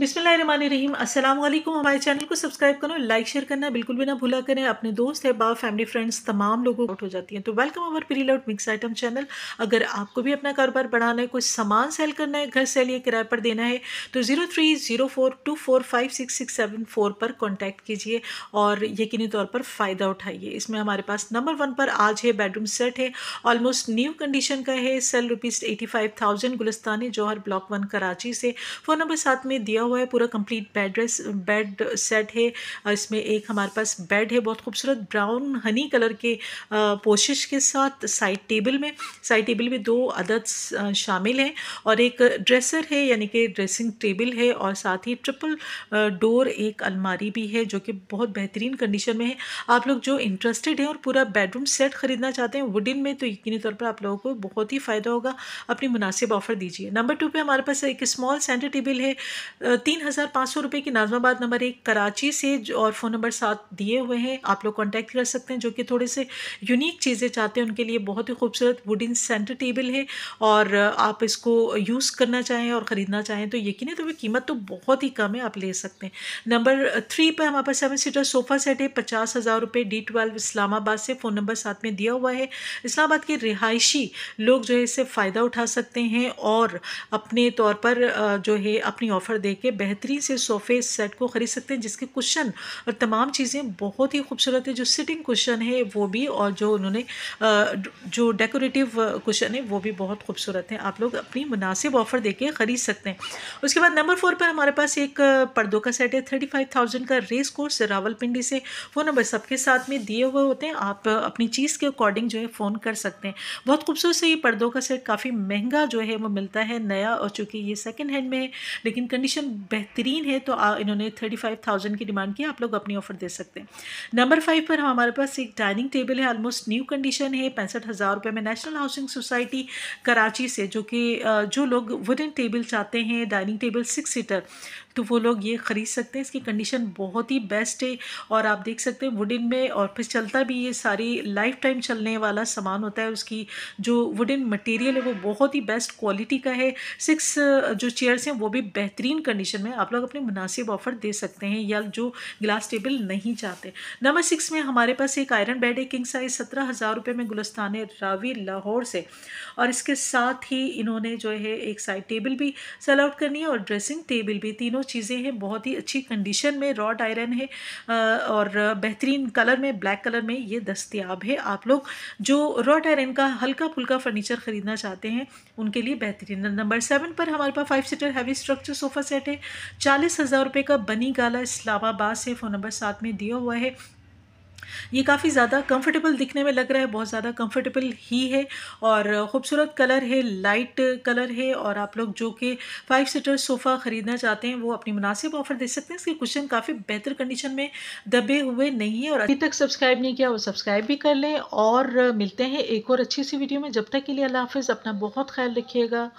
बिसमीम अस्सलाम वालेकुम हमारे चैनल को सब्सक्राइब करो लाइक शेयर करना बिल्कुल भी ना भूला करें अपने दोस्त है बाप फैमिली फ्रेंड्स तमाम लोगों आउट हो जाती हैं तो welcome our pre out mix item channel अगर आपको भी अपना कारोबार बढ़ाना है कुछ सामान सेल करना है घर सेल या किराए पर देना है तो zero three zero four two four five six six seven four पर कॉन्टैक्ट कीजिए और यकीनी तौर पर फ़ायदा उठाइए इसमें हमारे पास नंबर वन पर आज है बेडरूम सेट है ऑलमोस्ट न्यू कंडीशन का है sale rupees eighty five thousand Gulistan-e Jauhar block one Karachi से फ़ोन नंबर साथ में दिया लगा हुआ है पूरा कंप्लीट बेड रेस बेड सेट है इसमें एक हमारे पास बेड है बहुत खूबसूरत ब्राउन हनी कलर के पोशिश के साथ साइड टेबल में साइड टेबल में दो अदद शामिल हैं और एक ड्रेसर है यानी कि ड्रेसिंग टेबल है और साथ ही ट्रिपल डोर एक अलमारी भी है जो कि बहुत बेहतरीन कंडीशन में है आप लोग जो इंटरेस्टेड हैं और पूरा बेडरूम सेट ख़रीदना चाहते हैं वुडन में तो यकीनी तौर पर आप लोगों को बहुत ही फ़ायदा होगा अपनी मुनासिब ऑफ़र दीजिए नंबर टू पे हमारे पास एक स्मॉल सेंटर टेबल है तीन हज़ार पाँच सौ रुपये की नाजमाबाद नंबर एक कराची से और फ़ोन नंबर साथ दिए हुए हैं आप लोग कॉन्टैक्ट कर सकते हैं जो कि थोड़े से यूनिक चीज़ें चाहते हैं उनके लिए बहुत ही खूबसूरत वुडन सेंटर टेबल है और आप इसको यूज़ करना चाहें और ख़रीदना चाहें तो यकीन है तो कीमत तो बहुत ही कम है आप ले सकते हैं नंबर थ्री पर हमारे पास सेवन सीटर सोफ़ा सेट है पचास हज़ार रुपये डी ट्वेल्व इस्लामाबाद से फ़ोन नंबर साथ में दिया हुआ है इस्लामाबाद के रिहायशी लोग जो है इससे फ़ायदा उठा सकते हैं और अपने तौर पर जो है अपनी ऑफ़र दे के के बेहतरीन से सोफ़े सेट को ख़रीद सकते हैं जिसके कुशन और तमाम चीज़ें बहुत ही खूबसूरत है जो सिटिंग कुशन है वो भी और जो उन्होंने जो डेकोरेटिव कुशन है वो भी बहुत खूबसूरत है आप लोग अपनी मुनासिब ऑफ़र दे के ख़रीद सकते हैं उसके बाद नंबर फोर पर हमारे पास एक पर्दों का सेट है थर्टी फाइव थाउजेंड का रेस कोर्स रावलपिंडी से वो नंबर सबके साथ में दिए हुए होते हैं आप अपनी चीज़ के अकॉर्डिंग जो है फ़ोन कर सकते हैं बहुत खूबसूरत से ये पर्दों का सेट काफ़ी महंगा जो है वो मिलता है नया और चूँकि ये सेकेंड हैंड में है लेकिन कंडीशन बेहतरीन है तो आ, इन्होंने थर्टी फाइव थाउजेंड की डिमांड की आप लोग अपनी ऑफर दे सकते हैं नंबर फाइव पर हमारे पास एक डाइनिंग टेबल है ऑलमोस्ट न्यू कंडीशन है पैंसठ हज़ार रुपये में नेशनल हाउसिंग सोसाइटी कराची से जो कि जो लोग वुडन टेबल चाहते हैं डाइनिंग टेबल सिक्स सीटर तो वो लोग ये ख़रीद सकते हैं इसकी कंडीशन बहुत ही बेस्ट है और आप देख सकते हैं वुडन में और फिर चलता भी ये सारी लाइफ टाइम चलने वाला सामान होता है उसकी जो वुडन मटेरियल है वो बहुत ही बेस्ट क्वालिटी का है सिक्स जो चेयर्स हैं वो भी बेहतरीन कंडीशन में आप लोग अपने मुनासिब ऑफ़र दे सकते हैं या जो ग्लास टेबल नहीं चाहते नंबर सिक्स में हमारे पास एक आयरन बेड है किंग साइज सत्रह हज़ार रुपये में गुलस्तान रावी लाहौर से और इसके साथ ही इन्होंने जो है एक साइड टेबल भी सेल आउट करनी है और ड्रेसिंग टेबल भी तीनों चीज़ें हैं बहुत ही अच्छी कंडीशन में रॉड आयरन है और बेहतरीन कलर में ब्लैक कलर में ये दस्तियाब है आप लोग जो रॉड आयरन का हल्का फुल्का फर्नीचर ख़रीदना चाहते हैं उनके लिए बेहतरीन नंबर सेवन पर हमारे पास five seater heavy structure sofa set है चालीस हज़ार का बनी गाला इस्लामाबाद से फ़ोन नंबर सात में दिया हुआ है ये काफ़ी ज़्यादा कंफर्टेबल दिखने में लग रहा है बहुत ज़्यादा कंफर्टेबल ही है और ख़ूबसूरत कलर है लाइट कलर है और आप लोग जो कि फाइव सीटर सोफ़ा ख़रीदना चाहते हैं वो अपनी मुनासिब ऑफर दे सकते हैं इसके कुशन काफ़ी बेहतर कंडीशन में दबे हुए नहीं है और अभी तक सब्सक्राइब नहीं किया वो सब्सक्राइब भी कर लें और मिलते हैं एक और अच्छी सी वीडियो में जब तक के लिए अल्लाह हाफ़ अपना बहुत ख्याल रखिएगा